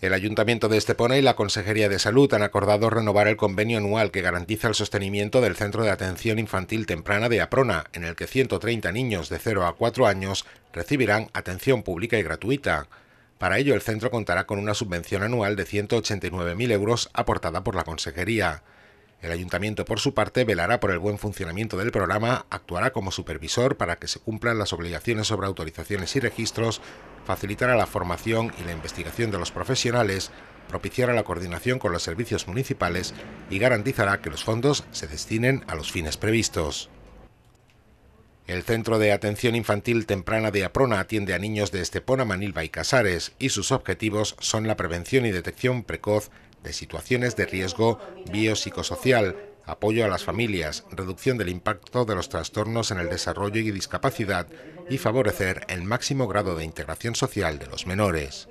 El Ayuntamiento de Estepona y la Consejería de Salud han acordado renovar el convenio anual que garantiza el sostenimiento del Centro de Atención Infantil Temprana de Aprona, en el que 130 niños de 0 a 4 años recibirán atención pública y gratuita. Para ello, el centro contará con una subvención anual de 189.000 euros aportada por la Consejería. El ayuntamiento, por su parte, velará por el buen funcionamiento del programa, actuará como supervisor para que se cumplan las obligaciones sobre autorizaciones y registros, facilitará la formación y la investigación de los profesionales, propiciará la coordinación con los servicios municipales y garantizará que los fondos se destinen a los fines previstos. El Centro de Atención Infantil Temprana de Aprona atiende a niños de Estepona, Manilva y Casares y sus objetivos son la prevención y detección precoz de situaciones de riesgo biopsicosocial, apoyo a las familias, reducción del impacto de los trastornos en el desarrollo y discapacidad y favorecer el máximo grado de integración social de los menores.